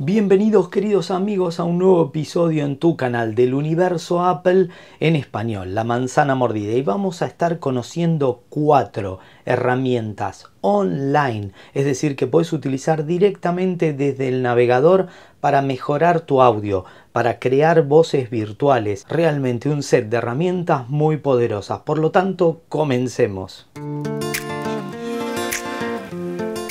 Bienvenidos queridos amigos a un nuevo episodio en tu canal del universo Apple en español, La manzana mordida. Y vamos a estar conociendo cuatro herramientas online, es decir, que puedes utilizar directamente desde el navegador para mejorar tu audio, para crear voces virtuales. Realmente un set de herramientas muy poderosas. Por lo tanto, comencemos.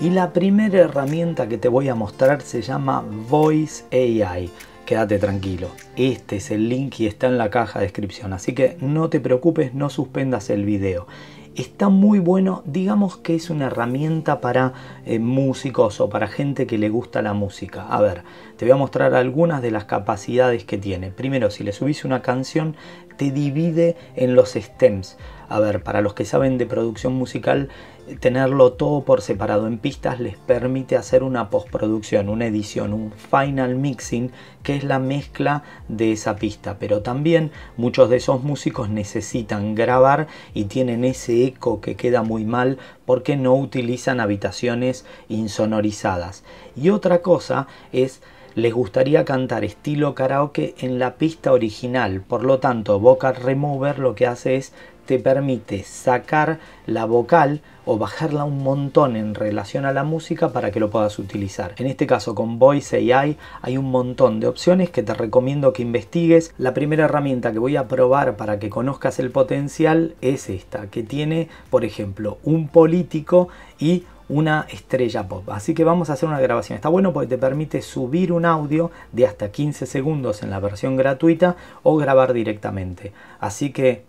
Y la primera herramienta que te voy a mostrar se llama Voice AI. Quédate tranquilo, este es el link y está en la caja de descripción, así que no te preocupes, no suspendas el video está muy bueno, digamos que es una herramienta para eh, músicos o para gente que le gusta la música. A ver, te voy a mostrar algunas de las capacidades que tiene. Primero, si le subís una canción, te divide en los stems. A ver, para los que saben de producción musical, tenerlo todo por separado en pistas les permite hacer una postproducción, una edición, un final mixing, que es la mezcla de esa pista. Pero también muchos de esos músicos necesitan grabar y tienen ese eco que queda muy mal porque no utilizan habitaciones insonorizadas. Y otra cosa es les gustaría cantar estilo karaoke en la pista original. Por lo tanto, Vocal Remover lo que hace es te permite sacar la vocal o bajarla un montón en relación a la música para que lo puedas utilizar. En este caso con Voice AI hay un montón de opciones que te recomiendo que investigues. La primera herramienta que voy a probar para que conozcas el potencial es esta, que tiene, por ejemplo, un político y una estrella pop. Así que vamos a hacer una grabación. Está bueno porque te permite subir un audio de hasta 15 segundos en la versión gratuita o grabar directamente. Así que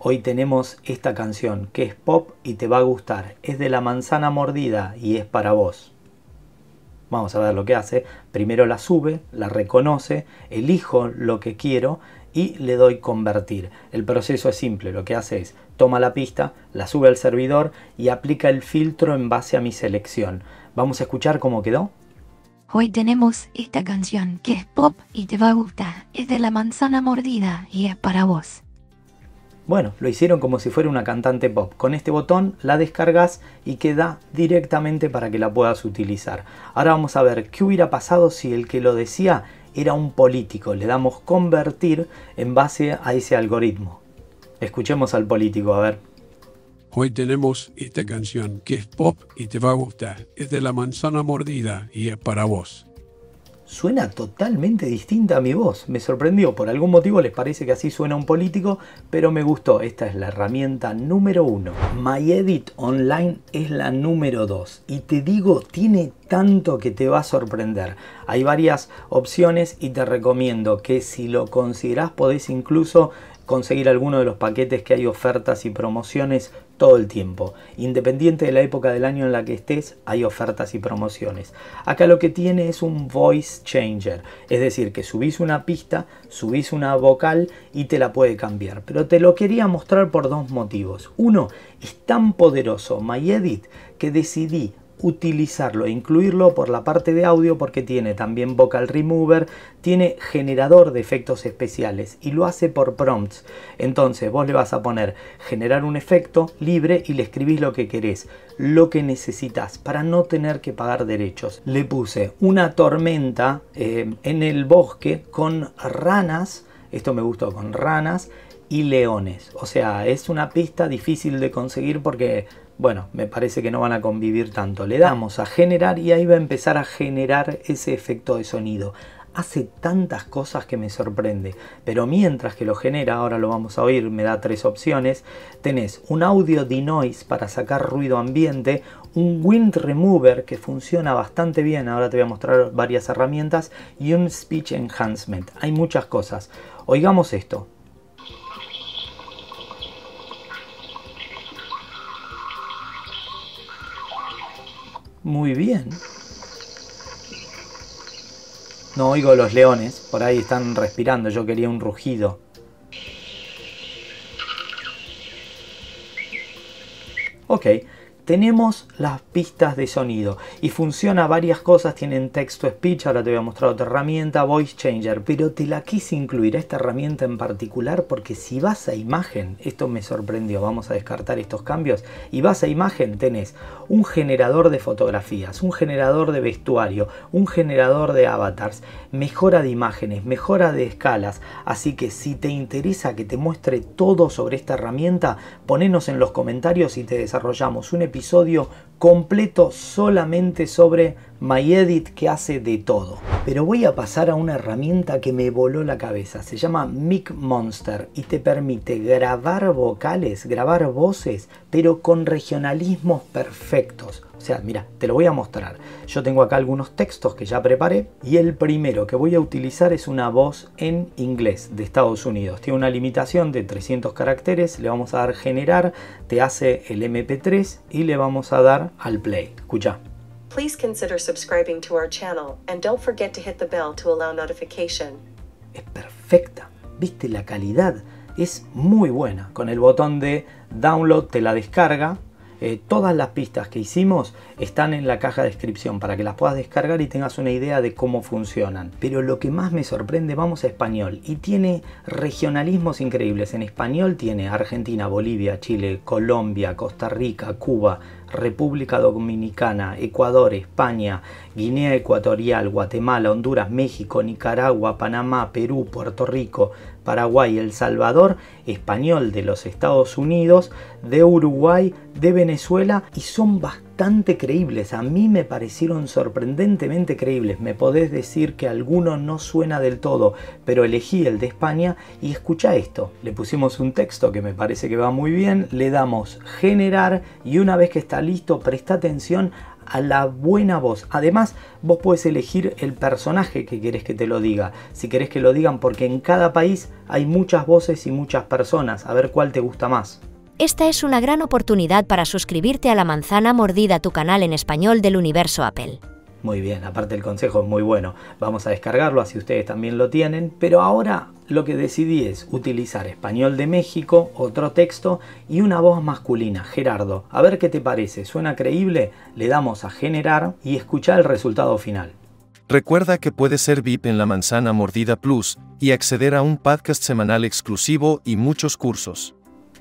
Hoy tenemos esta canción que es pop y te va a gustar. Es de la manzana mordida y es para vos. Vamos a ver lo que hace. Primero la sube, la reconoce, elijo lo que quiero y le doy convertir. El proceso es simple, lo que hace es toma la pista, la sube al servidor y aplica el filtro en base a mi selección. Vamos a escuchar cómo quedó. Hoy tenemos esta canción que es pop y te va a gustar. Es de la manzana mordida y es para vos. Bueno, lo hicieron como si fuera una cantante pop. Con este botón la descargas y queda directamente para que la puedas utilizar. Ahora vamos a ver qué hubiera pasado si el que lo decía era un político. Le damos convertir en base a ese algoritmo. Escuchemos al político, a ver. Hoy tenemos esta canción que es pop y te va a gustar. Es de la manzana mordida y es para vos suena totalmente distinta a mi voz. Me sorprendió, por algún motivo les parece que así suena un político, pero me gustó. Esta es la herramienta número uno. MyEdit Online es la número dos. Y te digo, tiene tanto que te va a sorprender. Hay varias opciones y te recomiendo que si lo consideras podés incluso conseguir alguno de los paquetes que hay ofertas y promociones todo el tiempo. Independiente de la época del año en la que estés, hay ofertas y promociones. Acá lo que tiene es un voice changer, es decir, que subís una pista, subís una vocal y te la puede cambiar. Pero te lo quería mostrar por dos motivos. Uno, es tan poderoso MyEdit que decidí utilizarlo e incluirlo por la parte de audio porque tiene también vocal remover, tiene generador de efectos especiales y lo hace por prompts. Entonces vos le vas a poner generar un efecto libre y le escribís lo que querés, lo que necesitas para no tener que pagar derechos. Le puse una tormenta eh, en el bosque con ranas, esto me gustó, con ranas y leones. O sea, es una pista difícil de conseguir porque bueno, me parece que no van a convivir tanto. Le damos a generar y ahí va a empezar a generar ese efecto de sonido. Hace tantas cosas que me sorprende, pero mientras que lo genera, ahora lo vamos a oír, me da tres opciones, tenés un audio denoise para sacar ruido ambiente, un wind remover que funciona bastante bien, ahora te voy a mostrar varias herramientas, y un speech enhancement. Hay muchas cosas. Oigamos esto. Muy bien. No oigo los leones, por ahí están respirando, yo quería un rugido. Ok, tenemos las pistas de sonido y funciona varias cosas, tienen texto speech, ahora te voy a mostrar otra herramienta, voice changer, pero te la quise incluir esta herramienta en particular porque si vas a imagen, esto me sorprendió, vamos a descartar estos cambios, y vas a imagen tenés un generador de fotografías, un generador de vestuario, un generador de avatars, mejora de imágenes, mejora de escalas, así que si te interesa que te muestre todo sobre esta herramienta, ponenos en los comentarios y te desarrollamos un episodio episodio completo solamente sobre MyEdit que hace de todo. Pero voy a pasar a una herramienta que me voló la cabeza. Se llama Mic Monster y te permite grabar vocales, grabar voces, pero con regionalismos perfectos. O sea, mira, te lo voy a mostrar. Yo tengo acá algunos textos que ya preparé y el primero que voy a utilizar es una voz en inglés de Estados Unidos. Tiene una limitación de 300 caracteres, le vamos a dar generar, te hace el MP3 y le vamos a dar al play. Escucha. Please consider subscribing to our channel and don't forget to hit the bell to allow notification. Es perfecta. ¿Viste la calidad? Es muy buena. Con el botón de download te la descarga. Eh, todas las pistas que hicimos están en la caja de descripción para que las puedas descargar y tengas una idea de cómo funcionan. Pero lo que más me sorprende, vamos a español, y tiene regionalismos increíbles. En español tiene Argentina, Bolivia, Chile, Colombia, Costa Rica, Cuba, República Dominicana, Ecuador, España, Guinea Ecuatorial, Guatemala, Honduras, México, Nicaragua, Panamá, Perú, Puerto Rico, Paraguay, El Salvador, español de los Estados Unidos, de Uruguay, de Venezuela y son bastantes creíbles, a mí me parecieron sorprendentemente creíbles. Me podés decir que alguno no suena del todo, pero elegí el de España y escucha esto. Le pusimos un texto que me parece que va muy bien, le damos generar y una vez que está listo, presta atención a la buena voz. Además, vos puedes elegir el personaje que querés que te lo diga. Si querés que lo digan porque en cada país hay muchas voces y muchas personas, a ver cuál te gusta más esta es una gran oportunidad para suscribirte a la manzana mordida, tu canal en español del universo Apple. Muy bien, aparte el consejo es muy bueno. Vamos a descargarlo, así ustedes también lo tienen. Pero ahora lo que decidí es utilizar español de México, otro texto y una voz masculina, Gerardo. A ver qué te parece, ¿suena creíble? Le damos a generar y escucha el resultado final. Recuerda que puedes ser VIP en la Manzana Mordida Plus y acceder a un podcast semanal exclusivo y muchos cursos.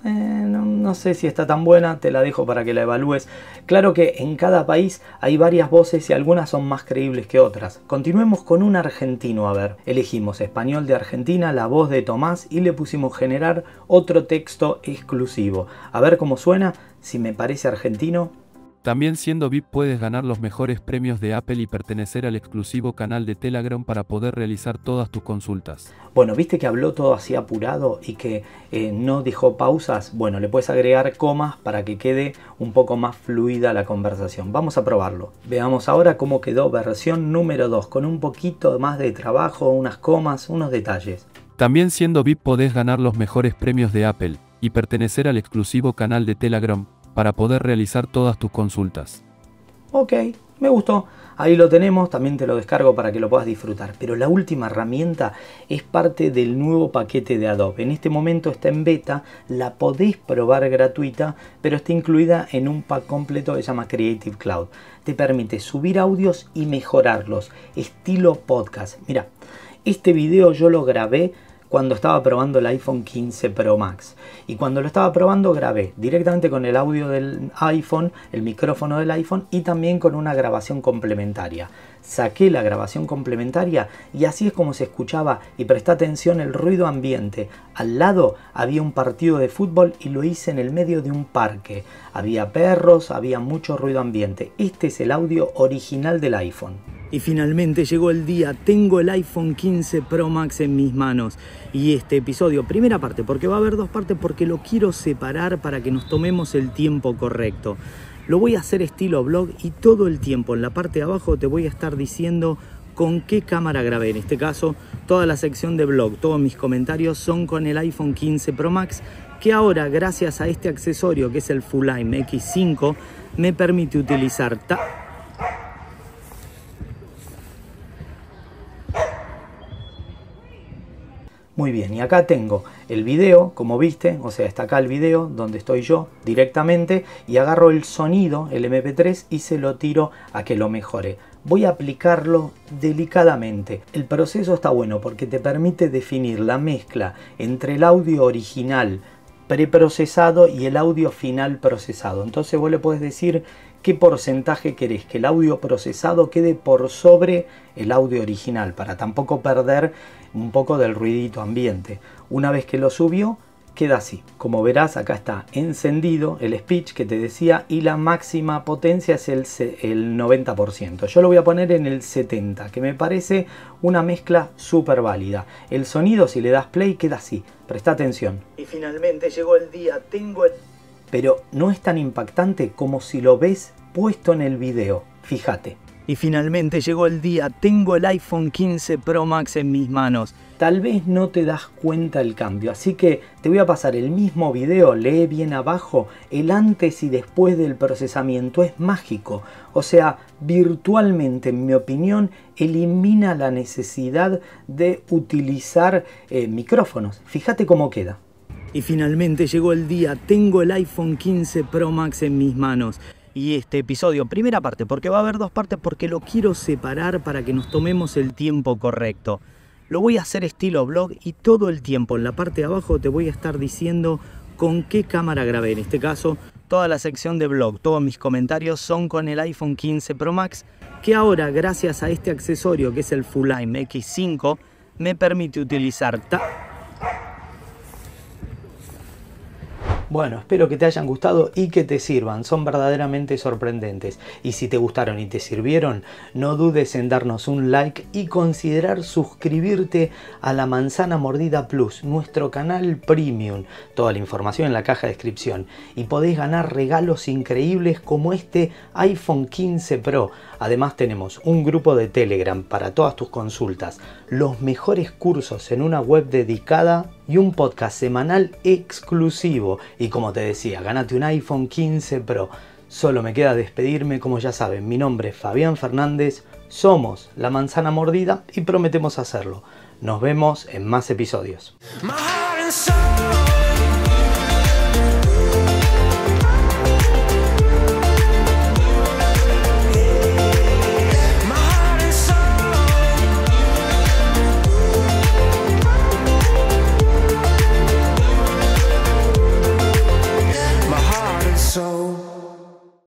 Eh, no, no, sé si está tan buena, te la dejo para que la evalúes. Claro que en cada país hay varias voces y algunas son más creíbles que otras. Continuemos con un argentino, a ver. Elegimos español de Argentina, la voz de Tomás y le pusimos generar otro texto exclusivo. A ver cómo suena, si me parece argentino, también siendo VIP puedes ganar los mejores premios de Apple y pertenecer al exclusivo canal de Telegram para poder realizar todas tus consultas. Bueno, viste que habló todo así apurado y que eh, no dejó pausas. Bueno, le puedes agregar comas para que quede un poco más fluida la conversación. Vamos a probarlo. Veamos ahora cómo quedó versión número 2 con un poquito más de trabajo, unas comas, unos detalles. También siendo VIP podés ganar los mejores premios de Apple y pertenecer al exclusivo canal de Telegram para poder realizar todas tus consultas. Ok, me gustó. Ahí lo tenemos, también te lo descargo para que lo puedas disfrutar. Pero la última herramienta es parte del nuevo paquete de Adobe. En este momento está en beta, la podés probar gratuita, pero está incluida en un pack completo que se llama Creative Cloud. Te permite subir audios y mejorarlos, estilo podcast. Mira, este video yo lo grabé cuando estaba probando el iPhone 15 Pro Max. Y cuando lo estaba probando grabé directamente con el audio del iPhone, el micrófono del iPhone y también con una grabación complementaria. Saqué la grabación complementaria y así es como se escuchaba y presta atención el ruido ambiente. Al lado había un partido de fútbol y lo hice en el medio de un parque. Había perros, había mucho ruido ambiente. Este es el audio original del iPhone. Y finalmente llegó el día, tengo el iPhone 15 Pro Max en mis manos. Y este episodio, primera parte, porque va a haber dos partes, porque lo quiero separar para que nos tomemos el tiempo correcto. Lo voy a hacer estilo blog y todo el tiempo en la parte de abajo te voy a estar diciendo con qué cámara grabé. En este caso, toda la sección de blog, todos mis comentarios son con el iPhone 15 Pro Max, que ahora, gracias a este accesorio que es el Full X5, me permite utilizar... Muy bien, y acá tengo el video, como viste, o sea, está acá el video donde estoy yo directamente y agarro el sonido, el MP3, y se lo tiro a que lo mejore. Voy a aplicarlo delicadamente. El proceso está bueno porque te permite definir la mezcla entre el audio original, preprocesado y el audio final procesado. Entonces vos le podés decir qué porcentaje querés que el audio procesado quede por sobre el audio original para tampoco perder un poco del ruidito ambiente. Una vez que lo subió, queda así. Como verás, acá está encendido el speech que te decía y la máxima potencia es el, 90%. Yo lo voy a poner en el 70, que me parece una mezcla súper válida. El sonido, si le das play, queda así. Presta atención. Y finalmente llegó el día, tengo el... Pero no es tan impactante como si lo ves puesto en el video. Fíjate. Y finalmente llegó el día, tengo el iPhone 15 Pro Max en mis manos tal vez no te das cuenta el cambio. Así que te voy a pasar el mismo video, lee bien abajo, el antes y después del procesamiento es mágico. O sea, virtualmente, en mi opinión, elimina la necesidad de utilizar eh, micrófonos. Fíjate cómo queda. Y finalmente llegó el día, tengo el iPhone 15 Pro Max en mis manos y este episodio. Primera parte, porque va a haber dos partes porque lo quiero separar para que nos tomemos el tiempo correcto. Lo voy a hacer estilo blog y todo el tiempo en la parte de abajo te voy a estar diciendo con qué cámara grabé. En este caso, toda la sección de blog, todos mis comentarios son con el iPhone 15 Pro Max, que ahora gracias a este accesorio que es el Full X5 me permite utilizar Bueno, espero que te hayan gustado y que te sirvan, son verdaderamente sorprendentes. Y si te gustaron y te sirvieron, no dudes en darnos un like y considerar suscribirte a La Manzana Mordida Plus, nuestro canal premium. Toda la información en la caja de descripción. Y podés ganar regalos increíbles como este iPhone 15 Pro. Además tenemos un grupo de Telegram para todas tus consultas, los mejores cursos en una web dedicada y un podcast semanal exclusivo. Y como te decía, ganate un iPhone 15 Pro. Solo me queda despedirme, como ya saben, mi nombre es Fabián Fernández, somos La Manzana Mordida y prometemos hacerlo. Nos vemos en más episodios.